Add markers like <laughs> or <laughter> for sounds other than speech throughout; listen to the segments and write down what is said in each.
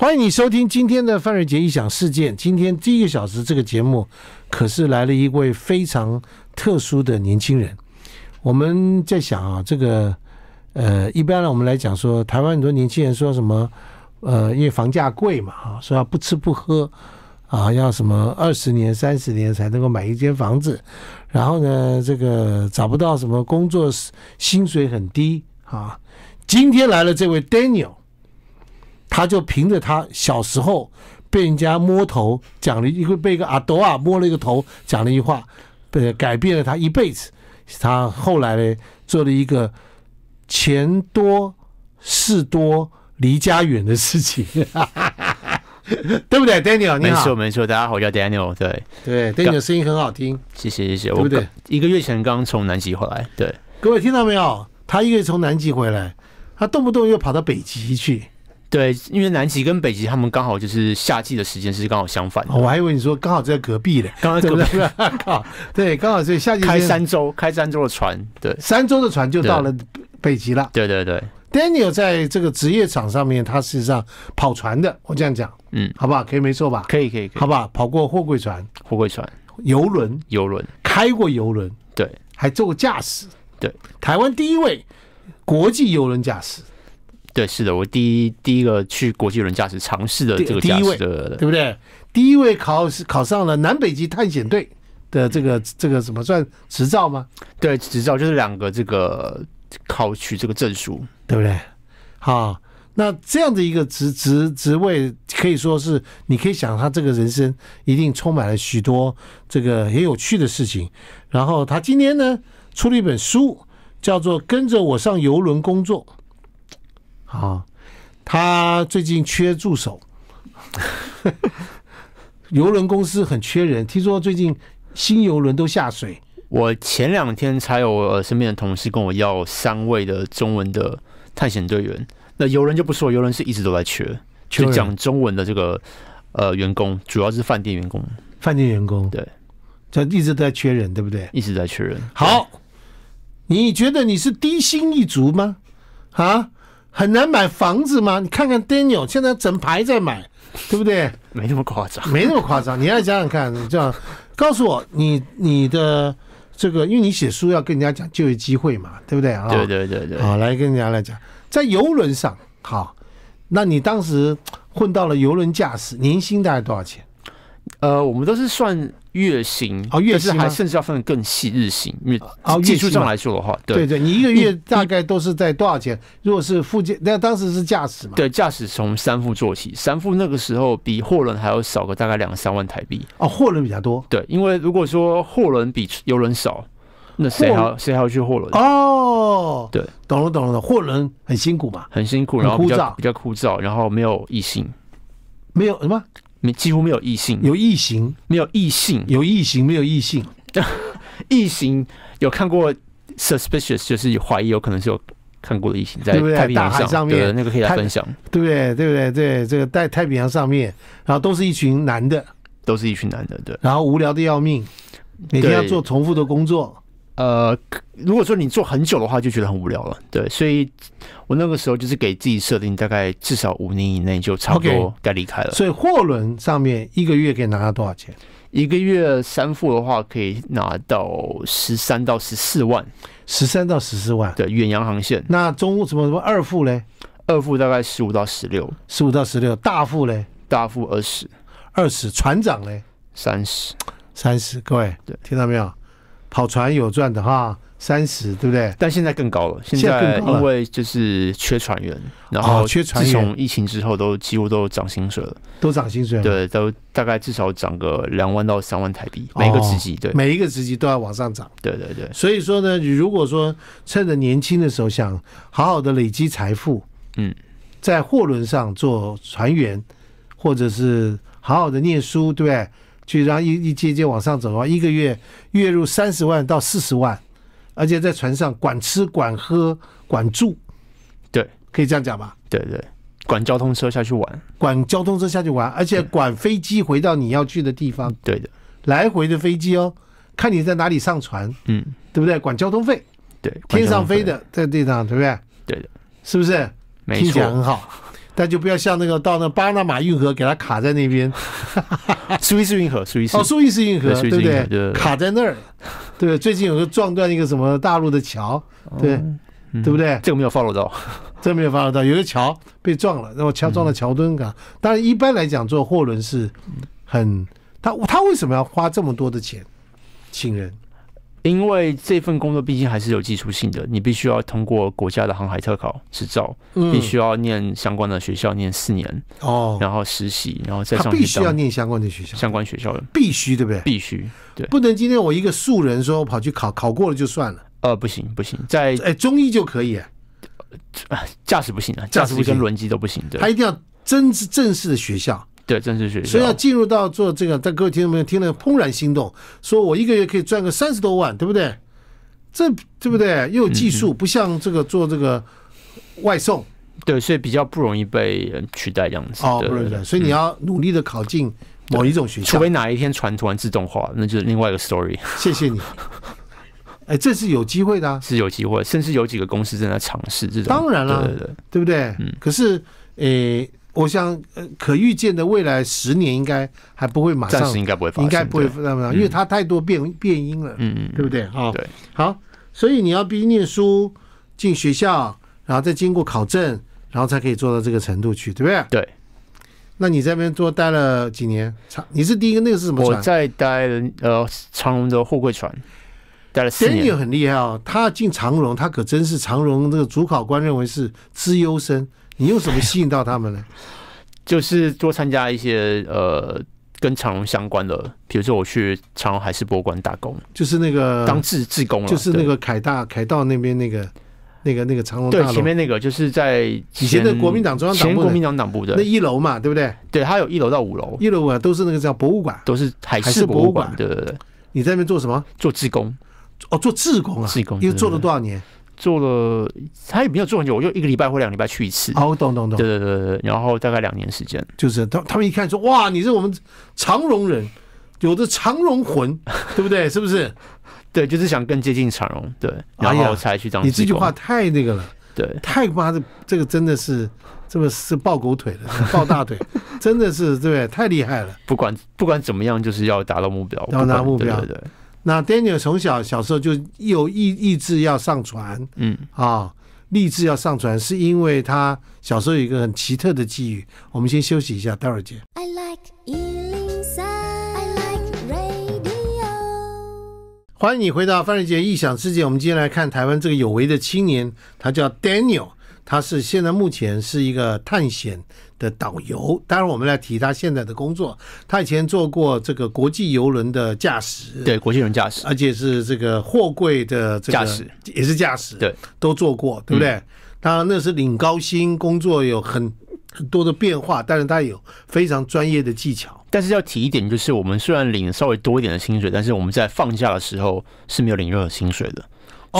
欢迎你收听今天的范瑞杰异想事件。今天第一个小时，这个节目可是来了一位非常特殊的年轻人。我们在想啊，这个呃，一般呢，我们来讲说，台湾很多年轻人说什么呃，因为房价贵嘛，啊，说要不吃不喝啊，要什么 <laughs> 二十年、三十年才能够买一间房子，然后呢，这个找不到什么工作，薪水很低啊。今天来了这位 Daniel。他就凭着他小时候被人家摸头讲了一个被一个阿多啊摸了一个头讲了一句话，被改变了他一辈子。他后来呢，做了一个钱多事多离家远的事情，<laughs> 对不对？Daniel，你没错，没错，大家好，我叫 Daniel，对。对，Daniel 声音很好听。谢谢，谢谢。我一个月前刚从南极回来。对。各位听到没有？他一个月从南极回来，他动不动又跑到北极去。对，因为南极跟北极，他们刚好就是夏季的时间是刚好相反。我还以为你说刚好在隔壁的，刚刚隔壁。<laughs> 对，刚好是夏季。开三周，开三周的船，对，三周的船就到了北极了。对对对。Daniel 在这个职业场上面，他实上跑船的，我这样讲，嗯，好不好？可以，没错吧？可以可以，好不好？跑过货柜船，货柜船，游轮，游轮，开过游轮，对，还做过驾驶，对，台湾第一位国际游轮驾驶。对，是的，我第一第一个去国际轮驾驶尝试的这个第一位，对不对？第一位考考上了南北极探险队的这个这个什么算执照吗？对，执照就是两个这个考取这个证书，对不对？好，那这样的一个职职职位可以说是，你可以想他这个人生一定充满了许多这个很有趣的事情。然后他今天呢出了一本书，叫做《跟着我上游轮工作》。啊，他最近缺助手，<laughs> 游轮公司很缺人。听说最近新游轮都下水，我前两天才有身边的同事跟我要三位的中文的探险队员。那游轮就不说，游轮是一直都在缺，就讲中文的这个呃员工，主要是饭店员工，饭店员工对，就一直都在缺人，对不对？一直在缺人。好，你觉得你是低薪一族吗？啊？很难买房子吗？你看看 Daniel 现在整排在买，对不对？没那么夸张，没那么夸张。你要想想看，你这样告诉我你你的这个，因为你写书要跟人家讲就业机会嘛，对不对啊？对对对对。好，来跟人家来讲，在游轮上，好，那你当时混到了游轮驾驶，年薪大概多少钱？呃，我们都是算。月薪哦，月薪还甚至要分得更细，日薪因为技术上来说的话，对对，你一个月大概都是在多少钱？如果是副驾，那当时是驾驶嘛？对，驾驶从三副做起，三副那个时候比货轮还要少个大概两三万台币哦，货轮比较多。对，因为如果说货轮比游轮少，那谁还谁还要去货轮？哦，对，懂了懂了，懂，货轮很辛苦嘛，很辛苦，然后比较比较枯燥，然后没有异性，没有什么。没几乎没有异性，有异形，没有异性，有异形，没有异性，<laughs> 异形有看过，suspicious 就是怀疑，有可能是有看过的异形在太平洋上，对，那个可以分享，对不对？对不对？对，这个在太平洋上面，然后都是一群男的，都是一群男的，对，然后无聊的要命，每天要做重复的工作。呃，如果说你做很久的话，就觉得很无聊了。对，所以我那个时候就是给自己设定，大概至少五年以内就差不多该离开了。所以货轮上面一个月可以拿到多少钱？一个月三副的话，可以拿到十三到十四万。十三到十四万，对，远洋航线。那中什么什么二副呢？二副大概十五到十六。十五到十六，大副呢？大副二十二十，船长呢？三十，三十，各位，对，听到没有？跑船有赚的哈，三十对不对？但现在更高了，现在因为就是缺船员，然后缺船员，疫情之后都几乎都涨薪水了，都涨薪水，对，都大概至少涨个两万到三万台币，每个职级对，每一个职级都要往上涨，对对对。所以说呢，你如果说趁着年轻的时候想好好的累积财富，嗯，在货轮上做船员，或者是好好的念书，对不对？去，然后一一阶阶往上走的话，一个月月入三十万到四十万，而且在船上管吃管喝管住，对，可以这样讲吧？对对，管交通车下去玩，管交通车下去玩，而且管飞机回到你要去的地方。对的，来回的飞机哦，看你在哪里上船，嗯，对不对？管交通费，对，天上飞的在地上，对不对？对的，是不是？听起来很好。但就不要像那个到那巴拿马运河给它卡在那边，<laughs> 苏伊士运河，哦，苏伊士运河，对不对？卡在那儿，对最近有个撞断一个什么大陆的桥，对对不对？这个没有 follow 到，<laughs> 这个没有 follow 到，有个桥被撞了，然后桥撞到桥墩，上。当然，一般来讲做货轮是很，他他为什么要花这么多的钱请人？因为这份工作毕竟还是有技术性的，你必须要通过国家的航海特考执照，必须要念相关的学校，念四年哦，然后实习，然后再必须要念相关的学校，相关学校的必须对不对？必须对，不能今天我一个素人说跑去考，考过了就算了。呃，不行不行，在哎，中医就可以，驾驶不行啊，驾驶跟轮机都不行，对，他一定要正正式的学校。对，正式学校。所以要进入到做这个，在各位听众朋友听了怦然心动，说我一个月可以赚个三十多万，对不对？这对不对？又有技术，不像这个做这个外送。对，所以比较不容易被人取代这样子。哦，不容易。所以你要努力的考进某一种学校，除非哪一天传传自动化，那就是另外一个 story。谢谢你。<laughs> 哎，这是有机会的，是有机会，甚至有几个公司正在尝试这种。当然了，对对对，对不对？嗯。可是，哎。我想，呃，可预见的未来十年应该还不会马上，暂时应该不会，应该不会那么，因为它太多变变音了，嗯嗯，对不对？哈，对，好，所以你要必须念书，进学校，然后再经过考证，然后才可以做到这个程度去，对不对？对。那你这边多待了几年？长，你是第一个，那个是什么？我在待了，呃，长荣的货柜船，待了三年，很厉害哦，他进长荣，他可真是长荣这个主考官认为是资优生。你用什么吸引到他们呢？<laughs> 就是多参加一些呃跟长隆相关的，比如说我去长隆海事博物馆打工，就是那个当志志工了，就是那个凯大凯道那边那个那个那个长隆对前面那个，就是在以前的国民党中央党部，前国民党党部的那一楼嘛，对不对？对，它有一楼到五楼，一楼啊都是那个叫博物馆，都是海事博物馆，对对对。你在那边做什么？做志工哦，做志工啊，志工，又做了多少年？做了，他也没有做很久，我就一个礼拜或两个礼拜去一次。哦，懂懂懂。对对对对，然后大概两年时间。就是他他们一看说，哇，你是我们长荣人，有的长荣魂，<laughs> 对不对？是不是？对，就是想更接近长荣，对，然后才去当、你这句话太那个了，对，太妈的，这个真的是，这个是抱狗腿了，抱大腿，<laughs> 真的是对，太厉害了。不管不管怎么样，就是要达到目标，要达到目标，对。那 Daniel 从小小时候就有意意志要上船，嗯啊，立志要上船，是因为他小时候有一个很奇特的际遇。我们先休息一下，待会儿见。欢迎你回到范瑞杰异想世界。我们今天来看台湾这个有为的青年，他叫 Daniel，他是现在目前是一个探险。的导游，当然我们来提他现在的工作。他以前做过这个国际游轮的驾驶，对，国际轮驾驶，而且是这个货柜的驾驶，也是驾驶，对，都做过，对不对？当然那是领高薪，工作有很很多的变化，但是他有非常专业的技巧。但是要提一点，就是我们虽然领稍微多一点的薪水，但是我们在放假的时候是没有领任何薪水的。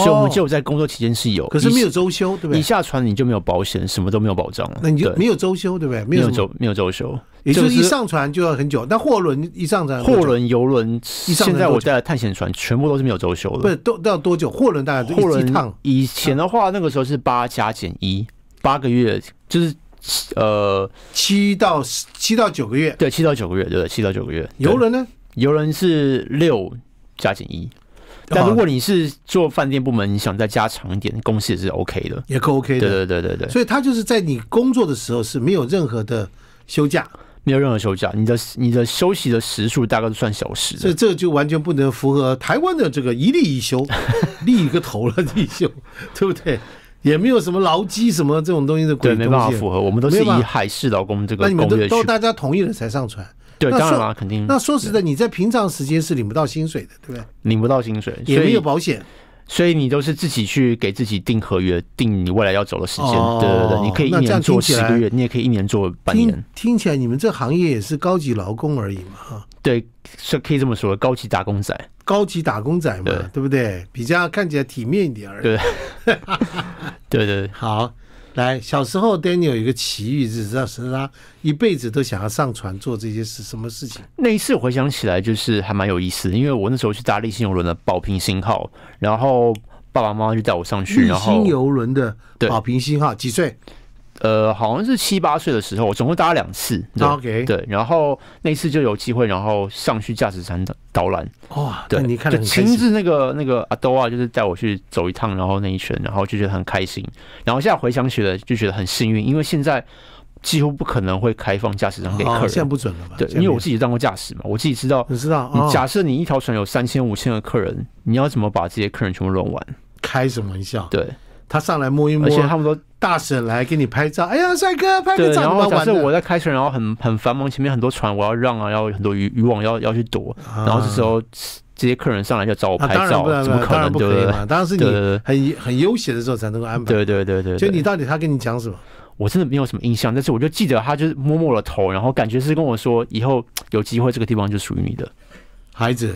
所以我们就在工作期间是有，可是没有周休，对不对？你下船你就没有保险，什么都没有保障了。那你就没有周休，对不对？没有周，没有周休，也就是一上船就要很久。那货轮一上船，货轮、游轮，现在我带的探险船全部都是没有周休的，不是都都要多久？货轮大概货轮一趟以前的话，那个时候是八加减一，八个月就是呃七到七到九个月，对，七到九个月，对？七到九个月。游轮呢？游轮是六加减一。但如果你是做饭店部门，你想再加长一点，公司也是 OK 的，也够 OK 的。对对对对对。所以他就是在你工作的时候是没有任何的休假，没有任何休假，你的你的休息的时数大概都算小时。这这就完全不能符合台湾的这个一例一休，<laughs> 立一个头了，立休，对不对？也没有什么劳基什么这种东西的没办法符合。我们都是以海事劳工这个，那你们都大家同意了才上船。对，当然了，肯定。那说实在，你在平常时间是领不到薪水的，对不对？领不到薪水，也没有保险，所以你都是自己去给自己定合约，定你未来要走的时间对，你可以一年做十个月，你也可以一年做半年。听起来你们这行业也是高级劳工而已嘛，哈。对，是可以这么说高级打工仔。高级打工仔嘛，对不对？比较看起来体面一点而已。对对 <laughs> 对，<laughs> 好。来，小时候 d a n i e l 有一个奇遇，只知道是他一辈子都想要上船做这些事，什么事情？那一次回想起来，就是还蛮有意思的，因为我那时候去搭立新游轮的宝瓶星号，然后爸爸妈妈就带我上去。然后新游轮的宝瓶星号，几岁？呃，好像是七八岁的时候，我总共搭两次。OK。对，然后那次就有机会，然后上去驾驶舱的导览。哇，对你看，就亲自那个那个阿多啊，就是带我去走一趟，然后那一圈，然后就觉得很开心。然后现在回想起来，就觉得很幸运，因为现在几乎不可能会开放驾驶舱给客人，现在不准了吧？对，因为我自己当过驾驶嘛，我自己知道，你知道，假设你一条船有三千五千个客人，你要怎么把这些客人全部轮完？开什么玩笑？对，他上来摸一摸，而且他们都。大婶来给你拍照，哎呀，帅哥，拍个照然后假设我在开车，然后很很繁忙，前面很多船，我要让啊，要很多渔渔网要要去躲，然后这时候这些客人上来就找我拍照，怎么可能？对不可以嘛！当然是你很很悠闲的时候才能够安排。对对对对，就你到底他跟你讲什么？我真的没有什么印象，但是我就记得他就是摸摸了头，然后感觉是跟我说，以后有机会这个地方就属于你的，孩子，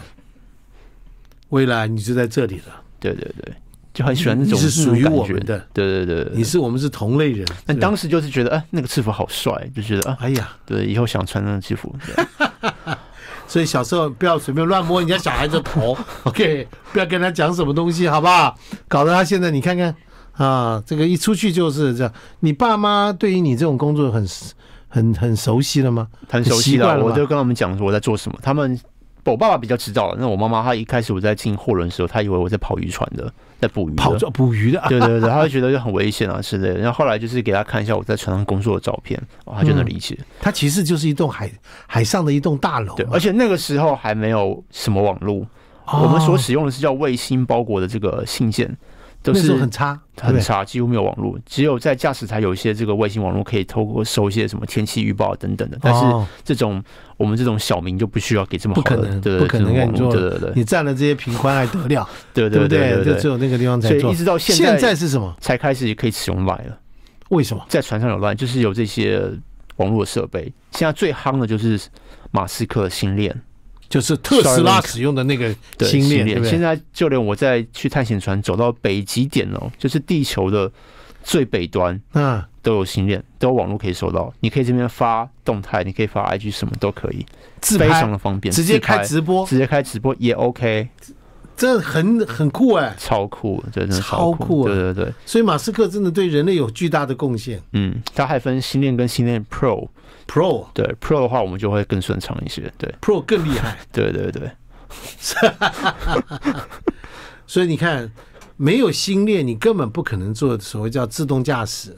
未来你就在这里了。对对对。就很喜欢那种属于我们的，对对对，你是我们是同类人。但当时就是觉得，哎，那个制服好帅，就觉得啊，哎呀，对，以后想穿那制服。<laughs> 所以小时候不要随便乱摸人家小孩子头，<laughs> OK，不要跟他讲什么东西，好不好？搞得他现在你看看啊，这个一出去就是这样。你爸妈对于你这种工作很很很熟悉了吗？很熟悉了，我就跟他们讲我在做什么。他们我爸爸比较知道，那我妈妈她一开始我在进货轮的时候，她以为我在跑渔船的。在捕鱼，跑捕鱼的，对对对，他会觉得就很危险啊之类的。然后后来就是给他看一下我在船上工作的照片，他就能理解。他其实就是一栋海海上的一栋大楼，而且那个时候还没有什么网络，我们所使用的是叫卫星包裹的这个信件。都是很差，很差，几乎没有网络，只有在驾驶台有一些这个卫星网络，可以透过收一些什么天气预报等等的。但是这种我们这种小民就不需要给这么好的，对不可能网络，对对对。你占了这些平宽还得了？<laughs> 对对对对，就只有那个地方才做。一直到现在现在是什么？才开始可以使用网了？为什么在船上有 Line？就是有这些网络设备。现在最夯的就是马斯克的星链。就是特斯拉使用的那个星链，现在就连我在去探险船走到北极点哦，就是地球的最北端，嗯，都有星链，都有网络可以收到。你可以这边发动态，你可以发 IG，什么都可以，非常的方便，直接开直播，直接开直播也 OK，这很很酷哎，超酷，真的超酷，对对对。所以马斯克真的对人类有巨大的贡献。嗯，他还分星链跟星链 Pro。Pro 对 Pro 的话，我们就会更顺畅一些。对 Pro 更厉害。对 <laughs> 对对。<laughs> 所以你看，没有芯链，你根本不可能做所谓叫自动驾驶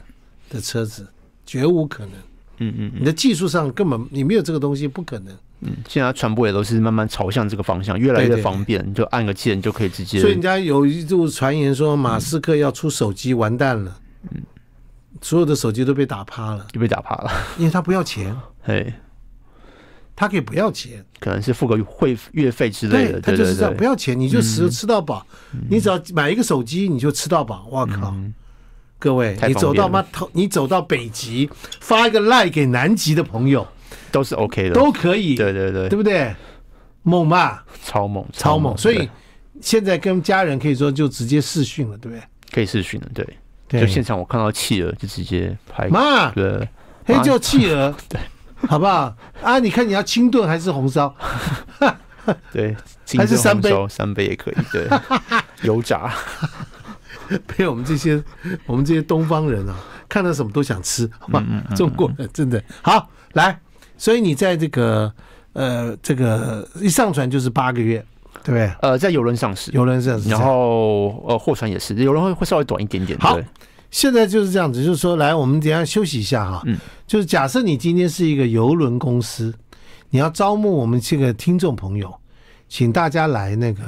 的车子，绝无可能。嗯嗯。你的技术上根本你没有这个东西，不可能。嗯，现在传播也都是慢慢朝向这个方向，越来越方便，就按个键就可以直接。所以人家有一度传言说，马斯克要出手机，完蛋了。嗯。所有的手机都被打趴了，就被打趴了，因为他不要钱，哎，他可以不要钱，可能是付个会月费之类的，他就是这样不要钱，你就吃吃到饱，你只要买一个手机你就吃到饱，哇靠，各位，你走到妈，你走到北极发一个 l i e 给南极的朋友都是 ok 的，都可以，对对对，对不对？猛嘛，超猛超猛，所以现在跟家人可以说就直接视讯了，对不对？可以视讯了，对。就现场我看到企鹅就直接拍，妈，对，黑叫企鹅，<laughs> 对，好不好？啊，你看你要清炖还是红烧？<laughs> 对，<laughs> 还是三杯三杯也可以，对，油炸，被我们这些我们这些东方人啊，看到什么都想吃，好吧？中国真的好来，所以你在这个呃这个一上船就是八个月。对，呃，在游轮上市，游轮上市，然后呃，货船也是，游轮会会稍微短一点点。好，现在就是这样子，就是说，来，我们等下休息一下哈。嗯，就是假设你今天是一个游轮公司，你要招募我们这个听众朋友，请大家来那个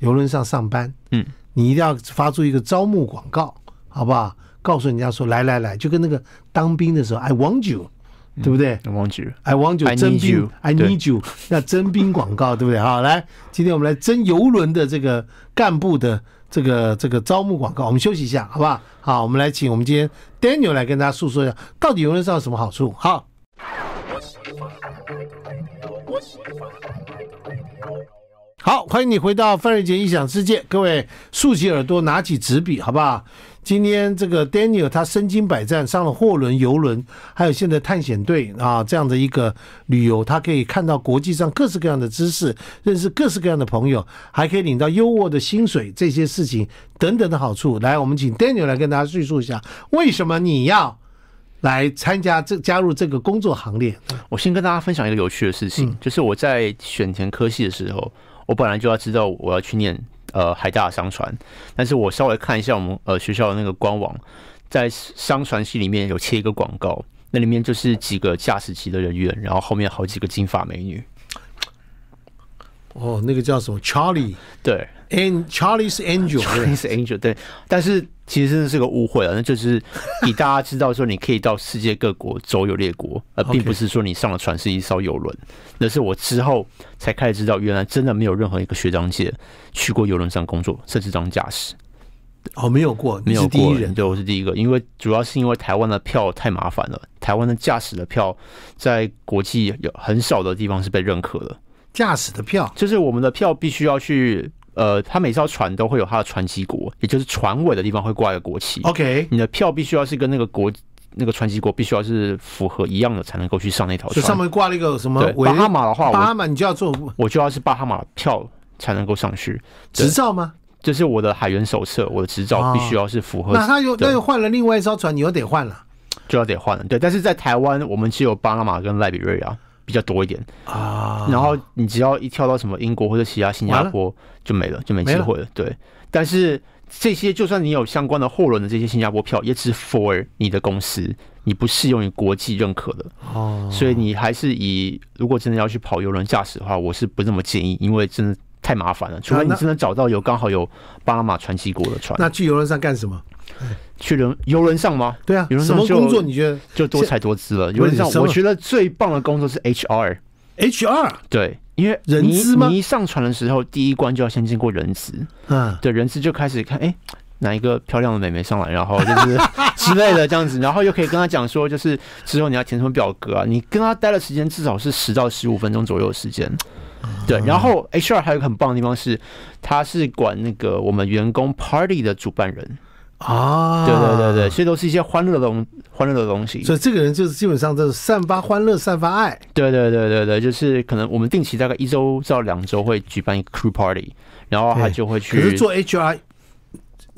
游轮上上班。嗯，你一定要发出一个招募广告，好不好？告诉人家说，来来来，就跟那个当兵的时候，I want you。对不对？I want you, I want you, I need you, I need you。那征兵广告对不对？好，来，今天我们来征游轮的这个干部的这个这个招募广告。我们休息一下，好不好？好，我们来请我们今天 Daniel 来跟大家诉说一下，到底游轮上有什么好处？好，好，欢迎你回到范瑞杰异想世界，各位竖起耳朵，拿起纸笔，好不好？今天这个 Daniel 他身经百战，上了货轮、游轮，还有现在探险队啊这样的一个旅游，他可以看到国际上各式各样的知识，认识各式各样的朋友，还可以领到优渥的薪水，这些事情等等的好处。来，我们请 Daniel 来跟大家叙述一下，为什么你要来参加这加入这个工作行列？我先跟大家分享一个有趣的事情，就是我在选填科系的时候，我本来就要知道我要去念。呃，海大商船，但是我稍微看一下我们呃学校的那个官网，在商船系里面有切一个广告，那里面就是几个驾驶级的人员，然后后面好几个金发美女。哦，那个叫什么 Charlie？对，and Charlie Angel，Charlie Angel，对，但是。其实真的是个误会啊，那就是给大家知道说，你可以到世界各国走游列国，而 <laughs> 并不是说你上了船是一艘游轮。那是我之后才开始知道，原来真的没有任何一个学长姐去过游轮上工作，甚至当驾驶。哦，没有过，没有过，对，我是第一个，因为主要是因为台湾的票太麻烦了，台湾的驾驶的票在国际有很少的地方是被认可的。驾驶的票就是我们的票，必须要去。呃，它每艘船都会有它的船旗国，也就是船尾的地方会挂一个国旗。OK，你的票必须要是跟那个国、那个船旗国必须要是符合一样的才能够去上那条船。上面挂了一个什么？巴哈马的话，巴哈马你就要做，我就要是巴哈马票才能够上去。执照吗？这是我的海员手册，我的执照必须要是符合。那他又，那又换了另外一艘船，你又得换了。就要得换了，对。但是在台湾，我们只有巴哈马跟赖比瑞亚。比较多一点啊，然后你只要一跳到什么英国或者其他新加坡就没了，就没机会了。对，但是这些就算你有相关的货轮的这些新加坡票，也只 for 你的公司，你不适用于国际认可的哦。所以你还是以如果真的要去跑邮轮驾驶的话，我是不那么建议，因为真的太麻烦了。除非你真的找到有刚好有巴拿马传奇国的船，那去游轮上干什么？<laughs> 去人游轮上吗？对啊，游轮上什么工作？你觉得就多才多姿了。游轮上我觉得最棒的工作是 H R。H R 对，因为人资吗？一上船的时候，第一关就要先经过人资。嗯，对，人资就开始看，哎，哪一个漂亮的美眉上来，然后就是 <laughs> 之类的这样子，然后又可以跟他讲说，就是之后你要填什么表格啊？你跟他待的时间至少是十到十五分钟左右的时间。对，然后 H R 还有一个很棒的地方是，他是管那个我们员工 Party 的主办人。啊，对对对对，所以都是一些欢乐的东，欢乐的东西。所以这个人就是基本上就是散发欢乐，散发爱。对对对对对，就是可能我们定期大概一周到两周会举办一个 crew party，然后他就会去。可是做 HR，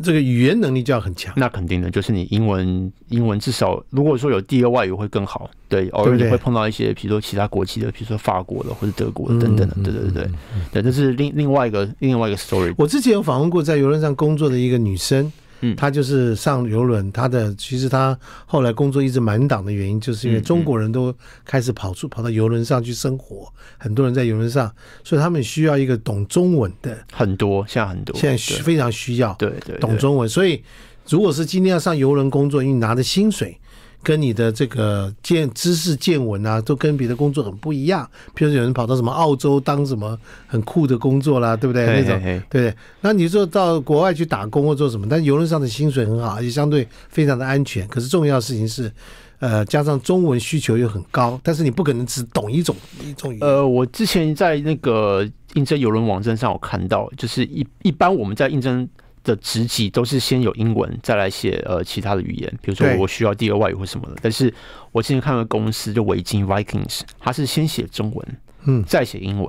这个语言能力就要很强。那肯定的，就是你英文，英文至少，如果说有第二外语会更好。对，偶尔你会碰到一些，比如说其他国籍的，比如说法国的或者德国的等等的，对对对，对，这是另另外一个另外一个 story。我之前有访问过在游轮上工作的一个女生。他就是上游轮，他的其实他后来工作一直满档的原因，就是因为中国人都开始跑出跑到游轮上去生活，很多人在游轮上，所以他们需要一个懂中文的，很多，现在很多，现在非常需要，对对，懂中文。所以如果是今天要上游轮工作，因你拿的薪水。跟你的这个见知识见闻啊，都跟别的工作很不一样。譬如有人跑到什么澳洲当什么很酷的工作啦，对不对？那种对。那你说到国外去打工或做什么，但游轮上的薪水很好，而且相对非常的安全。可是重要事情是，呃，加上中文需求又很高，但是你不可能只懂一种一种语言。呃，我之前在那个应征游轮网站上，我看到就是一一般我们在应征。的职级都是先有英文，再来写呃其他的语言，比如说我需要第二外语或什么的。但是我之前看了公司，就维京 Vikings，他是先写中文，嗯，再写英文。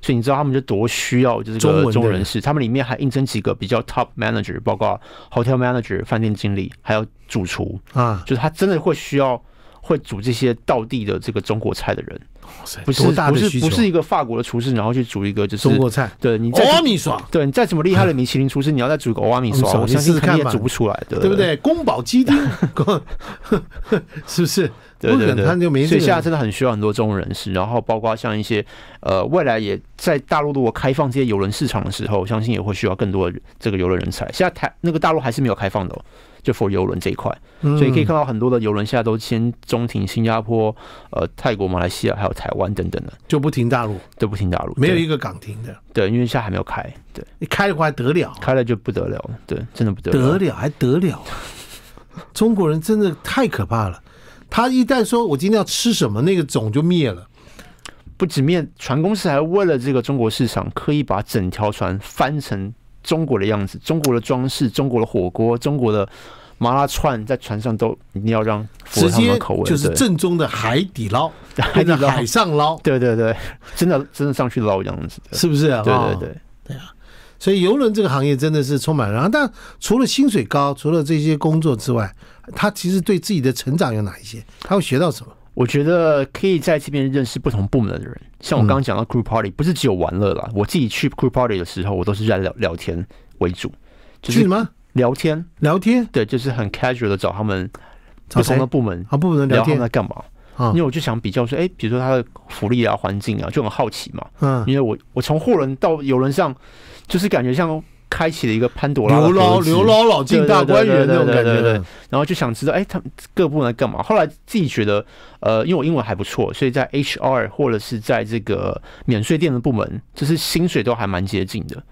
所以你知道他们就多需要就是中文人士。他们里面还应征几个比较 top manager，包括 hotel manager、饭店经理，还有主厨啊，就是他真的会需要会煮这些道地的这个中国菜的人。不是不是不是一个法国的厨师，然后去煮一个就是中国菜。对你奥尔米爽，对你再怎么厉害的米其林厨师，你要再煮个欧阿米爽，我相信他也煮不出来，对不对？宫保鸡丁，是不是？对对对。所以现在真的很需要很多这种人士，然后包括像一些呃，未来也在大陆如果开放这些游轮市场的时候，相信也会需要更多的这个游轮人才。现在台那个大陆还是没有开放的。就 for 游轮这一块，所以可以看到很多的游轮现在都先中停新加坡、呃泰国、马来西亚还有台湾等等的，就不停大陆，都不停大陆，没有一个港停的。对，因为现在还没有开。对，你开了还得了？开了就不得了。对，真的不得了，得了还得了？中国人真的太可怕了。他一旦说我今天要吃什么，那个种就灭了。不止灭船公司，还为了这个中国市场，刻意把整条船翻成。中国的样子，中国的装饰，中国的火锅，中国的麻辣串，在船上都一定要让直接口味，就是正宗的海底捞，<laughs> 海底捞海上捞，对对对，真的真的上去捞样子，是不是？啊？对对对对啊！所以游轮这个行业真的是充满然后，但除了薪水高，除了这些工作之外，他其实对自己的成长有哪一些？他会学到什么？我觉得可以在这边认识不同部门的人。像我刚刚讲到 crew party，不是只有玩乐啦。我自己去 crew party 的时候，我都是在聊聊天为主，就是什么聊天聊天，对，就是很 casual 的找他们不同的部门，不同部门聊天在干嘛，因为我就想比较说，哎，比如说他的福利啊、环境啊，就很好奇嘛。嗯，因为我我从货轮到游轮上，就是感觉像。开启了一个潘多拉。刘老刘老老进大观园那种感觉，然后就想知道，哎，他们各部门干嘛？后来自己觉得，呃，因为我英文还不错，所以在 HR 或者是在这个免税店的部门，就是薪水都还蛮接近的。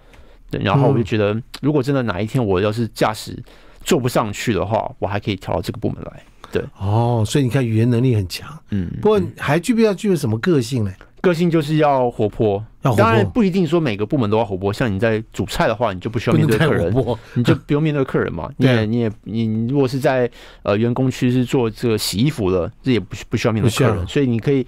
对，然后我就觉得，如果真的哪一天我要是驾驶坐不上去的话，我还可以调到这个部门来。对，哦，所以你看，语言能力很强，嗯，不过还具备要具备什么个性呢？个性就是要活泼，当然不一定说每个部门都要活泼。像你在煮菜的话，你就不需要面对客人，你就不用面对客人嘛。<laughs> 你也你也你如果是在呃员工区是做这个洗衣服的，这也不不需要面对客人，所以你可以。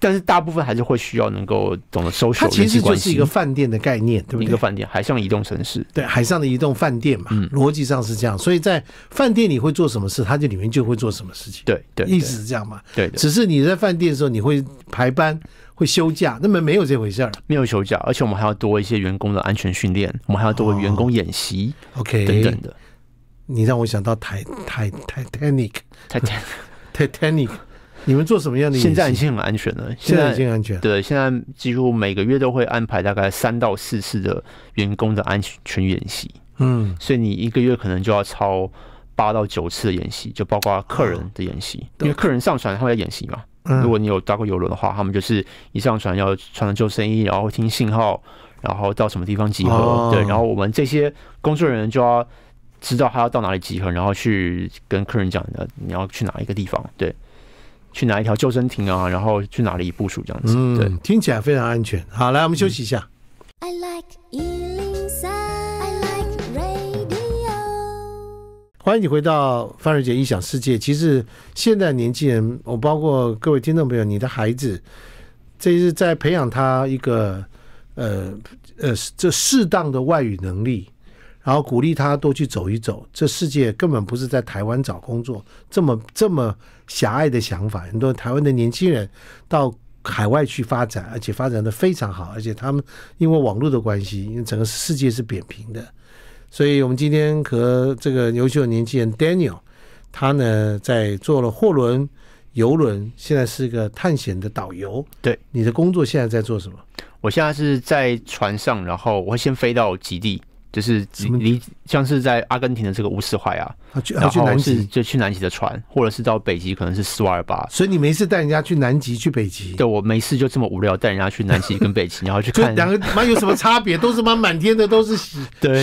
但是大部分还是会需要能够懂得收收。它其实就是一个饭店的概念，对不对？一个饭店，海上移动城市，对，海上的移动饭店嘛。嗯，逻辑上是这样，所以在饭店你会做什么事，它就里面就会做什么事情。对对，意思是这样嘛？对。只是你在饭店的时候，你会排班。会休假？那么没有这回事儿，没有休假，而且我们还要多一些员工的安全训练，我们还要多员工演习，OK 等等的。你让我想到泰泰泰坦尼克，泰坦泰坦尼克。<laughs> 你们做什么样的演现在已经很安全了，现在已经安全。对，现在几乎每个月都会安排大概三到四次的员工的安全演习。嗯，所以你一个月可能就要超八到九次的演习，就包括客人的演习，因为客人上船，他会要演习嘛。如果你有搭过游轮的话，他们就是一上船要穿上救生衣，然后听信号，然后到什么地方集合。对，然后我们这些工作人员就要知道他要到哪里集合，然后去跟客人讲，你要去哪一个地方？对，去哪一条救生艇啊？然后去哪里部署这样子？嗯，对，听起来非常安全。好，来我们休息一下。I like 欢迎你回到范瑞杰异想世界。其实现在年轻人，我包括各位听众朋友，你的孩子这是在培养他一个呃呃这适当的外语能力，然后鼓励他多去走一走。这世界根本不是在台湾找工作这么这么狭隘的想法。很多台湾的年轻人到海外去发展，而且发展的非常好，而且他们因为网络的关系，因为整个世界是扁平的。所以，我们今天和这个优秀的年轻人 Daniel，他呢在做了货轮、游轮，现在是一个探险的导游。对，你的工作现在在做什么？我现在是在船上，然后我会先飞到极地。就是你像是在阿根廷的这个乌斯怀啊去去南极就去南极的船，或者是到北极，可能是斯瓦尔巴。所以你没事带人家去南极、去北极。对，我没事就这么无聊，带人家去南极跟北极，然后去看两个妈有什么差别？都是妈满天的都是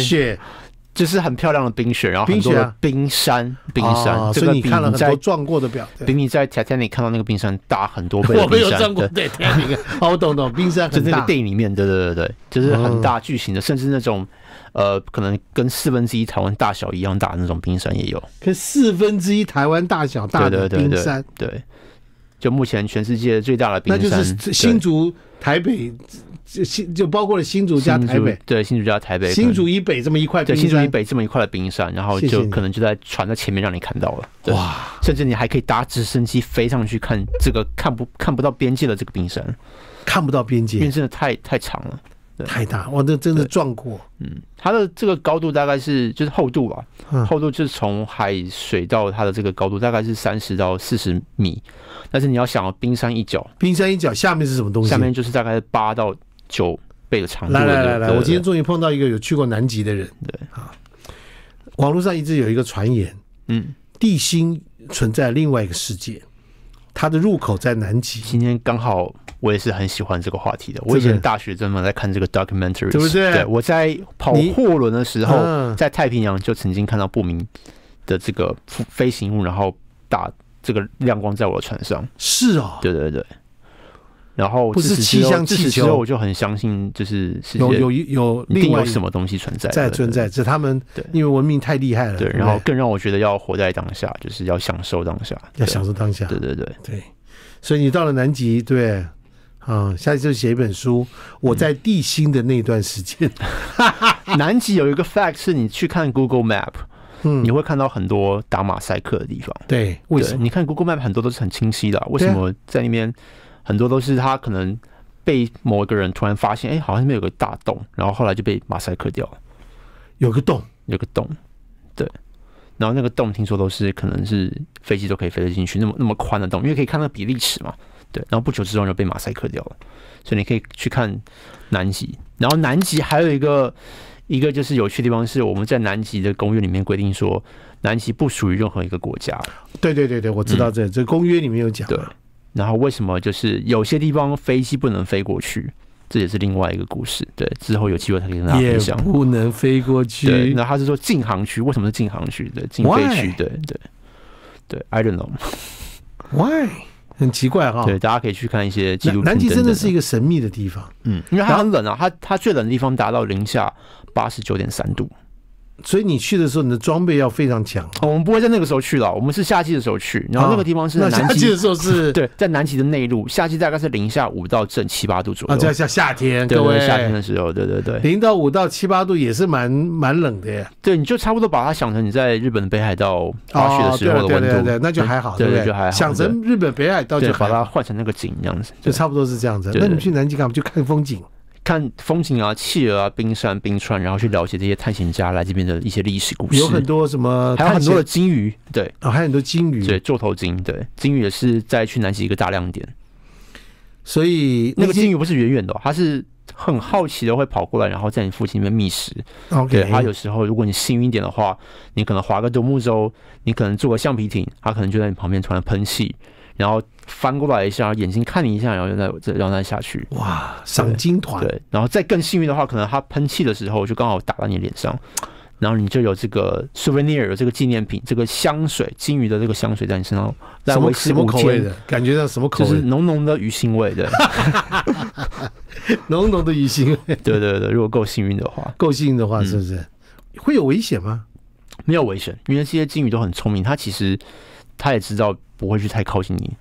雪。<laughs> 就是很漂亮的冰雪，然后很多冰山，冰山。所以你看了很多撞过的表，比你 <laughs> 在 Titanic 看到那个冰山大很多倍。我没有撞过对，坦尼克。我懂懂，冰山就那个电影里面，对对对对，就是很大巨型的，甚至那种呃，可能跟四分之一台湾大小一样大那种冰山也有，跟四分之一台湾大小大的冰山，对。就目前全世界最大的冰山，那就是新竹台北，就新就包括了新竹加台北。对，新竹加台北。新竹以北这么一块，对，新竹以北这么一块的冰山，然后就可能就在船的前面让你看到了。哇，甚至你还可以搭直升机飞上去看这个看不看不到边界的这个冰山，看不到边界，因为真的太太长了。太大，我那真的壮观。嗯，它的这个高度大概是就是厚度吧，厚度就是从海水到它的这个高度大概是三十到四十米。但是你要想，冰山一角，冰山一角下面是什么东西？下面就是大概八到九倍的长度。来来来来，我今天终于碰到一个有去过南极的人。对啊，网络上一直有一个传言，嗯，地心存在另外一个世界，它的入口在南极。今天刚好。我也是很喜欢这个话题的。我以前大学专门在看这个 documentary，对不对，我在跑货轮的时候，在太平洋就曾经看到不明的这个飞行物，然后打这个亮光在我的船上。是啊，对对对。然后，不是气箱气球，我就很相信，就是有有有另外什么东西存在在存在，是他们对，因为文明太厉害了。对，然后更让我觉得要活在当下，就是要享受当下，要享受当下。对对对对，所以你到了南极，对。嗯，下一次就写一本书。我在地心的那段时间，<laughs> 南极有一个 fact 是你去看 Google Map，嗯，你会看到很多打马赛克的地方。对，为什么？你看 Google Map 很多都是很清晰的，为什么在那边很多都是它可能被某一个人突然发现，哎，好像那边有个大洞，然后后来就被马赛克掉了。有个洞，有个洞，对。然后那个洞，听说都是可能是飞机都可以飞得进去，那么那么宽的洞，因为可以看到比例尺嘛。对，然后不久之后就被马赛克掉了，所以你可以去看南极。然后南极还有一个一个就是有趣的地方是，我们在南极的公约里面规定说，南极不属于任何一个国家。对对对对，我知道这这公约里面有讲。对，然后为什么就是有些地方飞机不能飞过去？这也是另外一个故事。对，之后有机会可以跟大家分享。不能飞过去。对，那他是说禁航区，为什么是禁航区？对，禁飞区。对对对，I don't know。<laughs> Why? 很奇怪哈，对，大家可以去看一些记录。南极真的是一个神秘的地方，嗯，因为它很冷啊，它它最冷的地方达到零下八十九点三度。所以你去的时候，你的装备要非常强。我们不会在那个时候去了，我们是夏季的时候去，然后那个地方是南极的时候是。<laughs> 对，在南极的内陆，夏季大概是零下五到正七八度左右。啊，就像夏天，对，对对，夏天的时候，对对对。零到五到七八度也是蛮蛮冷的耶。对，你就差不多把它想成你在日本的北海道滑雪的时候的温度，对，那就还好，对对就还好。想成日本北海道，就把它换成那个景样子，就差不多是这样子。那你去南极干嘛？就看风景。看风景啊，企鹅啊，冰山、冰川，然后去了解这些探险家来这边的一些历史故事。有很多什么，还有很多的鲸鱼，对，还有很多鲸鱼，对，座头鲸，对，鲸鱼也是在去南极一个大亮点。所以那个鲸鱼不是远远的，它是很好奇的会跑过来，然后在你附近那边觅食。OK，它有时候如果你幸运一点的话，你可能划个独木舟，你可能坐个橡皮艇，它可能就在你旁边突然喷气。然后翻过来一下，眼睛看你一下，然后又再然让它下去。哇，赏金团。对，然后再更幸运的话，可能它喷气的时候就刚好打到你脸上，然后你就有这个 souvenir，有这个纪念品，这个香水，金鱼的这个香水在你身上。什么什么口味的？感觉到什么口味？就是浓浓的鱼腥味，对。<laughs> 浓浓的鱼腥。味。对对对，如果够幸运的话，够幸运的话是不是会有危险吗？没有危险，因为这些金鱼都很聪明，它其实。他也知道不会去太靠近你，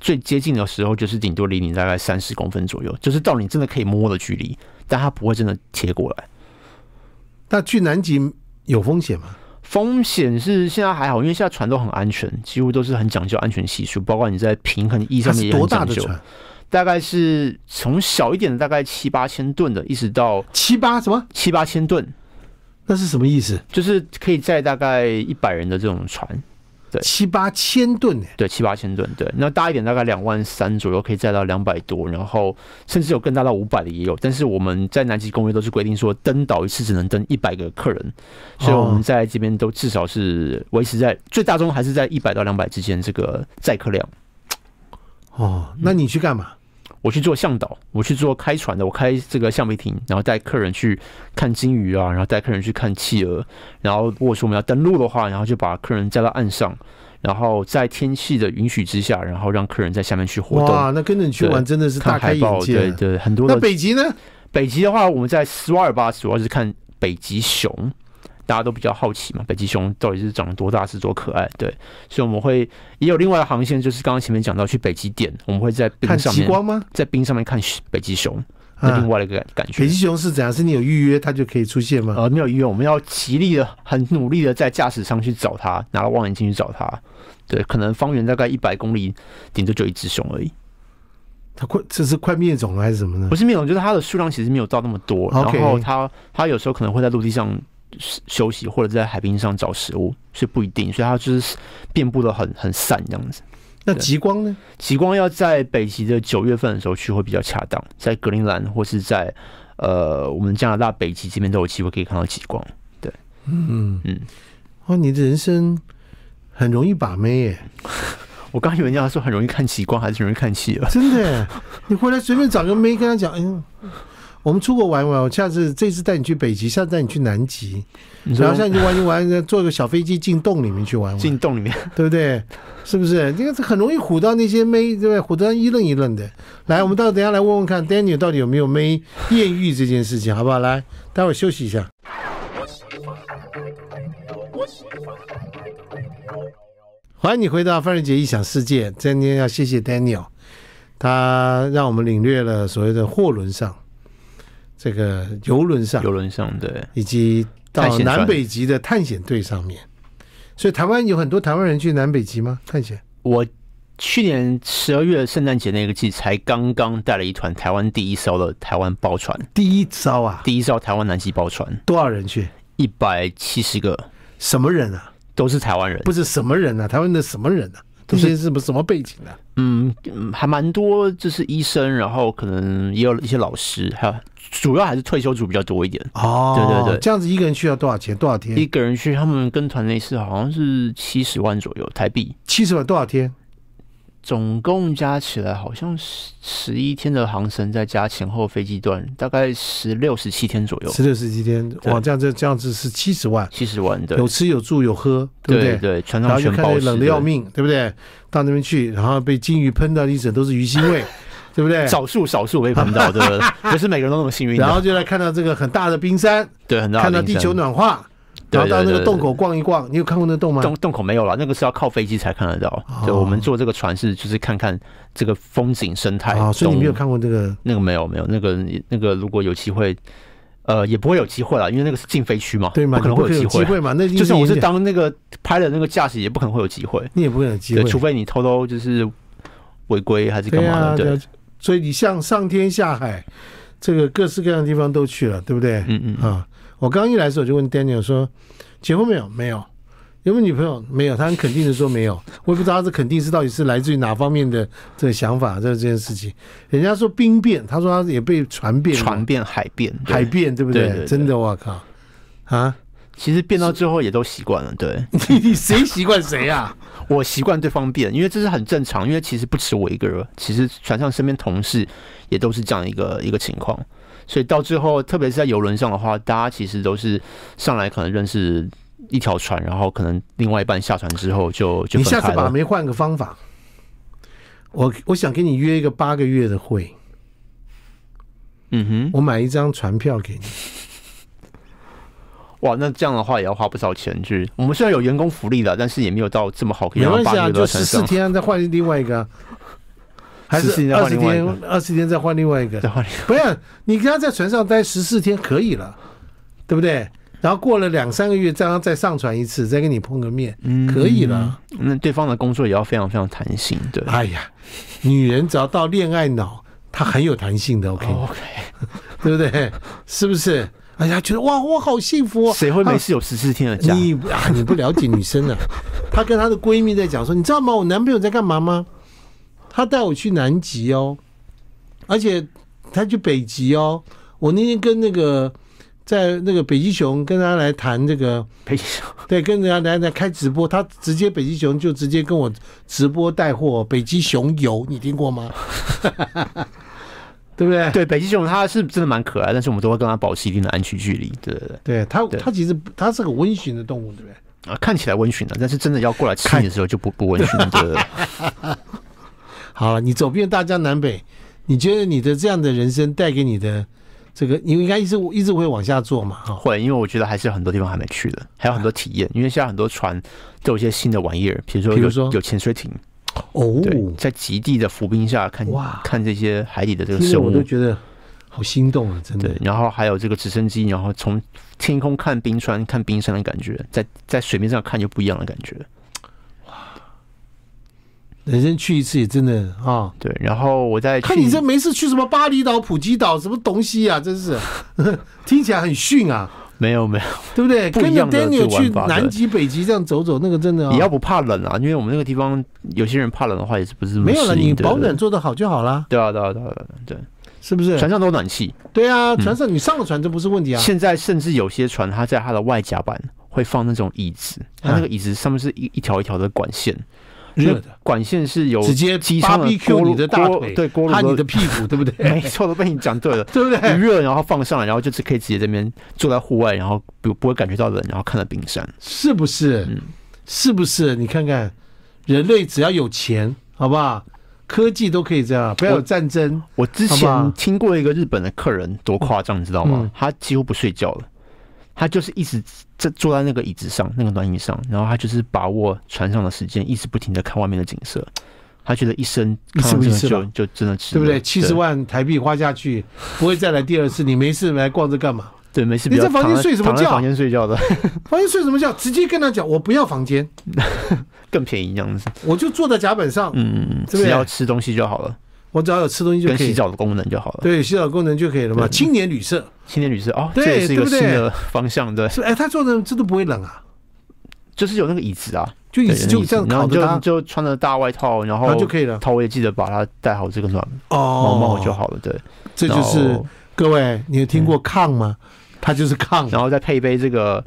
最接近的时候就是顶多离你大概三十公分左右，就是到你真的可以摸的距离，但他不会真的贴过来。那去南极有风险吗？风险是现在还好，因为现在船都很安全，几乎都是很讲究安全系数，包括你在平衡意义上面多大的船，大概是从小一点的大概七八千吨的，一直到七八什么七八千吨，那是什么意思？就是可以载大概一百人的这种船。七八千吨，对七八千吨，对，那大一点大概两万三左右可以载到两百多，然后甚至有更大到五百的也有。但是我们在南极公约都是规定说，登岛一次只能登一百个客人，所以我们在这边都至少是维持在最大中还是在一百到两百之间这个载客量。哦，那你去干嘛？我去做向导，我去做开船的，我开这个橡皮艇，然后带客人去看金鱼啊，然后带客人去看企鹅，然后如果说我们要登陆的话，然后就把客人载到岸上，然后在天气的允许之下，然后让客人在下面去活动。哇，那跟着你去玩真的是大开眼界，对对，很多的。那北极呢？北极的话，我们在斯瓦尔巴主要是看北极熊。大家都比较好奇嘛，北极熊到底是长多大，是多可爱？对，所以我们会也有另外的航线，就是刚刚前面讲到去北极点，我们会在看极光吗？在冰上面看北极熊，另外的一个感感觉，北极熊是怎样？是你有预约它就可以出现吗？呃，没有预约，我们要极力的、很努力的在驾驶舱去找它，拿望远镜去找它。对，可能方圆大概一百公里，顶多就一只熊而已。它快这是快灭种了还是什么呢？不是灭种，就是它的数量其实没有到那么多。然后它它有时候可能会在陆地上。休息或者在海边上找食物是不一定，所以它就是遍布的很很散这样子。那极光呢？极光要在北极的九月份的时候去会比较恰当，在格陵兰或是在呃我们加拿大北极这边都有机会可以看到极光。对，嗯嗯，哇，你的人生很容易把妹耶！<laughs> 我刚以为人家说很容易看极光还是容易看气了，真的，你回来随便找个妹跟他讲，哎呀。我们出国玩玩，我下次这次带你去北极，下次带你去南极，然后下次玩一玩，坐个小飞机进洞里面去玩。玩，进洞里面，<laughs> 对不对？是不是？这个是很容易唬到那些妹，对不对？唬到一愣一愣的。来，我们到等下来问问看，Daniel 到底有没有妹艳遇这件事情，好不好？来，待会儿休息一下。欢迎你回到范瑞杰异想世界。今天要谢谢 Daniel，他让我们领略了所谓的货轮上。这个游轮上，游轮上对，以及到南北极的探险队上面。所以台湾有很多台湾人去南北极吗？探险？我去年十二月圣诞节那个季才刚刚带了一团台湾第一艘的台湾包船，第一艘啊，第一艘台湾南极包船，多少人去？一百七十个，什么人啊？都是台湾人，不是什么人啊？台湾的什么人啊？些是什么什么背景啊？嗯，还蛮多，就是医生，然后可能也有一些老师，还有主要还是退休族比较多一点。哦，对对对，这样子一个人需要多少钱？多少天？一个人去，他们跟团类似，好像是七十万左右台币。七十万多少天？总共加起来好像十十一天的航程，再加前后飞机段，大概十六十七天左右。十六十七天，哇，这样子这样子是七十万，七十万对，有吃有住有喝，对不对？对，船上全然后又看冷的要命，对不对？到那边去，然后被金鱼喷到一整都是鱼腥味，<laughs> 对不对？少数少数被喷到，对不对？<laughs> 不是每个人都那么幸运。然后就来看到这个很大的冰山，对，很看到地球暖化。然后到那个洞口逛一逛，你有看过那个洞吗？洞洞口没有了，那个是要靠飞机才看得到。对，我们坐这个船是就是看看这个风景、生态。所以你没有看过这个？那个没有，没有那个那个。如果有机会，呃，也不会有机会了，因为那个是禁飞区嘛，对嘛？不可能会有机会嘛？那就是我是当那个拍的那个驾驶，也不可能会有机会。你也不会有机会，除非你偷偷就是违规还是干嘛的？对。所以你像上天下海，这个各式各样的地方都去了，对不对？嗯嗯啊。我刚一来的时候就问 Daniel 说：“结婚没有？没有？有没女朋友？没有？”他很肯定的说：“没有。”我也不知道这肯定是到底是来自于哪方面的这个想法，这这件事情。人家说兵变，他说他也被传遍，传遍海变，海变，对不对？真的，我靠！啊，其实变到最后也都习惯了。对，你 <laughs> 谁习惯谁啊？我习惯对方变，因为这是很正常。因为其实不止我一个人，其实船上身边同事也都是这样一个一个情况。所以到最后，特别是在游轮上的话，大家其实都是上来可能认识一条船，然后可能另外一半下船之后就就你下次把没换个方法？我我想跟你约一个八个月的会。嗯哼，我买一张船票给你。<laughs> 哇，那这样的话也要花不少钱，是？我们虽然有员工福利的，但是也没有到这么好。没关系啊，就十四天再换另外一个。还是二十天，二十天再换另外一个，再换一个。不要，你跟他在船上待十四天可以了，对不对？然后过了两三个月，让他再上船一次，再跟你碰个面，可以了。那对方的工作也要非常非常弹性，对。哎呀，女人只要到恋爱脑，她很有弹性的。OK，OK，<laughs> 对不对？是不是？哎呀，觉得哇，我好幸福哦。谁会没事有十四天的假？你你不了解女生啊。她跟她的闺蜜在讲说：“你知道吗？我男朋友在干嘛吗？”他带我去南极哦，而且他去北极哦。我那天跟那个在那个北极熊跟他来谈这个北极熊，对，跟人家来来开直播，他直接北极熊就直接跟我直播带货。北极熊游，你听过吗？<laughs> 对不对？对，北极熊它是真的蛮可爱，但是我们都会跟它保持一定的安全距离。对对对，对它它其实它是个温驯的动物，对不对？啊，看起来温驯的，但是真的要过来吃你的时候就不不温驯。对对。<laughs> 好了，你走遍大江南北，你觉得你的这样的人生带给你的这个，你应该一直一直会往下做嘛？会，因为我觉得还是很多地方还没去的，还有很多体验。因为现在很多船都有些新的玩意儿，比如说有潜水艇，哦，对，在极地的浮冰下看哇，看这些海底的这个生物，我都觉得好心动啊，真的。然后还有这个直升机，然后从天空看冰川、看冰山的感觉，在在水面上看就不一样的感觉。人生去一次也真的啊，对。然后我再看你这没事去什么巴厘岛、普吉岛什么东西啊，真是 <laughs> 听起来很逊啊。没有没有，对不对？跟着 Daniel 去南极、北极这样走走，那个真的你要不怕冷啊，因为我们那个地方有些人怕冷的话也是不是没有了，你保暖做的好就好了。对啊对啊对啊对，是不是？船上都有暖气。对啊，船上你上了船这不是问题啊。现在甚至有些船，它在它的外甲板会放那种椅子，它那个椅子上面是一一条一条的管线。热的管线是有直接机枪的，Q 你的大腿，对锅炉的屁股，<laughs> 对不对？没错，都被你讲对了，<laughs> 对不对？热，然后放上来，然后就是可以直接这边坐在户外，然后不不会感觉到冷，然后看到冰山，是不是？嗯、是不是？你看看，人类只要有钱，好不好？科技都可以这样，不要有战争。我之前听过一个日本的客人，多夸张，你知道吗？他几乎不睡觉了。他就是一直在坐在那个椅子上，那个暖椅上，然后他就是把握船上的时间，一直不停的看外面的景色。他觉得一生看一次就就真的吃，对不对？七十万台币花下去，不会再来第二次。你没事来逛这干嘛？对，没事。你在房间睡什么？觉？房间睡觉的，<laughs> 房间睡什么觉？直接跟他讲，我不要房间，<laughs> 更便宜，这样子。我就坐在甲板上，嗯，只要吃东西就好了。我只要有吃东西就可以，跟洗澡的功能就好了。对，洗澡功能就可以了嘛。青年旅社，青年旅社哦，这也是一个新的方向，对。是哎，他坐的这都不会冷啊，就是有那个椅子啊，就椅子就这样，然后就就穿着大外套，然后就可以了。头也记得把它戴好这个暖毛毛就好了，对。这就是各位，你有听过炕吗？它就是炕，然后再配一杯这个。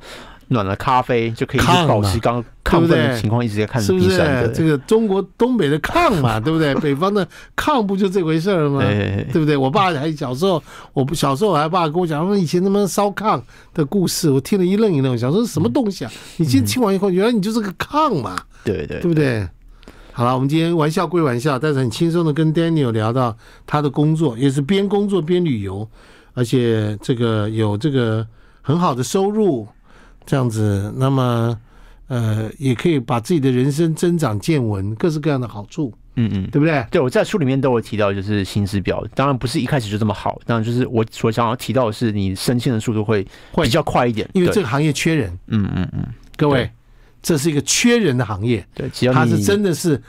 暖了咖啡就可以，持刚亢奋的情况一直在看是不是？这个中国东北的炕嘛，<laughs> 对不对？北方的炕不就这回事儿吗？对不对？我爸还小时候，我不小时候，我爸跟我讲们以前他妈烧炕的故事，我听了一愣一愣，想说什么东西啊？你今听完以后，原来你就是个炕嘛？对对，对不对？好了，我们今天玩笑归玩笑，但是很轻松的跟 Daniel 聊到他的工作，也是边工作边旅游，而且这个有这个很好的收入。这样子，那么，呃，也可以把自己的人生增长见闻，各式各样的好处，嗯嗯，对不对？对我在书里面都有提到，就是薪资表，当然不是一开始就这么好，当然就是我所想要提到的是，你升迁的速度会会比较快一点，因为这个行业缺人，嗯嗯嗯，各位，这是一个缺人的行业，对，它是真的是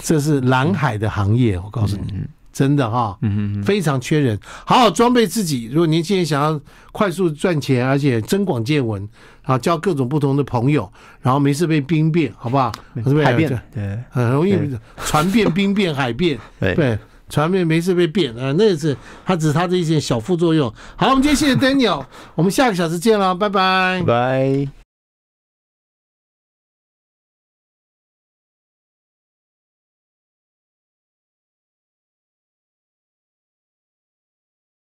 这是蓝海的行业，我告诉你。真的哈，嗯非常缺人。好好装备自己，如果年轻人想要快速赚钱，而且增广见闻，啊，交各种不同的朋友，然后没事被兵变，好不好？海变，对，很容易传变兵变、海变，<laughs> 对传变没事被变，啊，那也是它只是它的一些小副作用。好，我们今天谢谢 Daniel，我们下个小时见了，拜拜，拜。